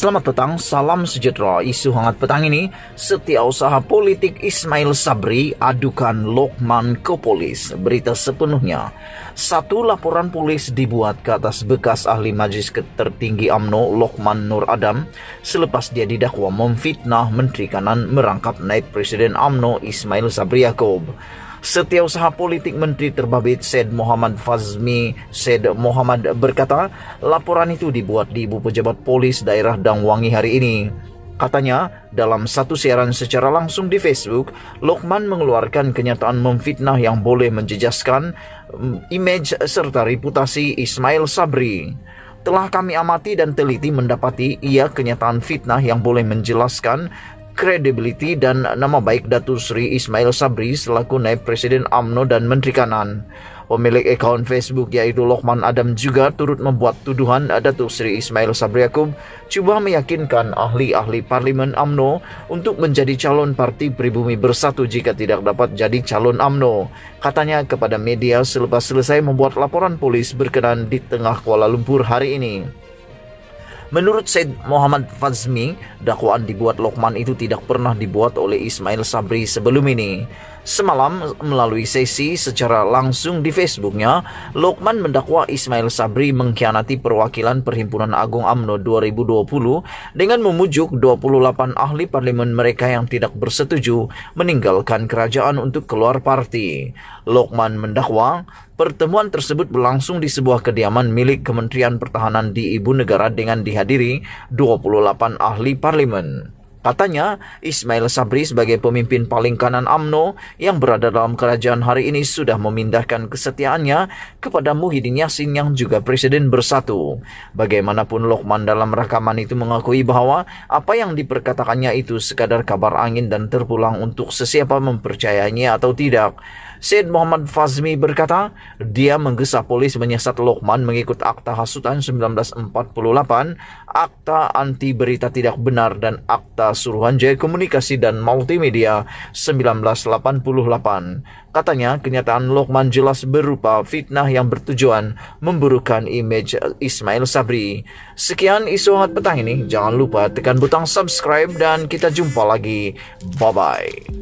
Selamat petang, salam sejahtera. Isu hangat petang ini, setiausaha politik Ismail Sabri adukan Lokman ke polis. Berita sepenuhnya. Satu laporan polis dibuat ke atas bekas ahli majlis tertinggi AMNO Lokman Nur Adam selepas dia didakwa memfitnah Menteri Kanan merangkap naib Presiden AMNO Ismail Sabri Yaakob. Setiausaha politik Menteri Terbabit Said Muhammad Fazmi Said Muhammad berkata, laporan itu dibuat di Ibu Pejabat Polis Daerah Dangwangi hari ini. Katanya, dalam satu siaran secara langsung di Facebook, Lokman mengeluarkan kenyataan memfitnah yang boleh menjejaskan mm, image serta reputasi Ismail Sabri. Telah kami amati dan teliti mendapati ia kenyataan fitnah yang boleh menjelaskan kredibiliti dan nama baik Datu Sri Ismail Sabri selaku naib Presiden AMNO dan Menteri Kanan. Pemilik akun Facebook yaitu Lokman Adam juga turut membuat tuduhan Datu Sri Ismail Sabri Yaakob cuba meyakinkan ahli-ahli parlimen AMNO untuk menjadi calon Parti Pribumi Bersatu jika tidak dapat jadi calon AMNO. Katanya kepada media selepas selesai membuat laporan polis berkenan di tengah Kuala Lumpur hari ini. Menurut Said Muhammad Fazmi, dakwaan dibuat Lokman itu tidak pernah dibuat oleh Ismail Sabri sebelum ini. Semalam melalui sesi secara langsung di Facebooknya, Lokman mendakwa Ismail Sabri mengkhianati perwakilan Perhimpunan Agung AMNO 2020 dengan memujuk 28 ahli parlemen mereka yang tidak bersetuju meninggalkan kerajaan untuk keluar parti. Lokman mendakwa Pertemuan tersebut berlangsung di sebuah kediaman milik Kementerian Pertahanan di ibu negara dengan dihadiri 28 ahli parlemen. Katanya, Ismail Sabri sebagai pemimpin paling kanan AMNO yang berada dalam kerajaan hari ini sudah memindahkan kesetiaannya kepada Muhyiddin Yassin yang juga Presiden Bersatu. Bagaimanapun Lokman dalam rekaman itu mengakui bahwa apa yang diperkatakannya itu sekadar kabar angin dan terpulang untuk sesiapa mempercayainya atau tidak. Syed Muhammad Fazmi berkata, dia menggesa polis menyesat Lokman mengikut Akta Hasutan 1948, Akta Anti Berita Tidak Benar dan Akta Asuruhan Jaya Komunikasi dan Multimedia 1988. Katanya, kenyataan Lokman jelas berupa fitnah yang bertujuan memburukkan image Ismail Sabri. Sekian isu hangat petang ini. Jangan lupa tekan butang subscribe dan kita jumpa lagi. Bye-bye.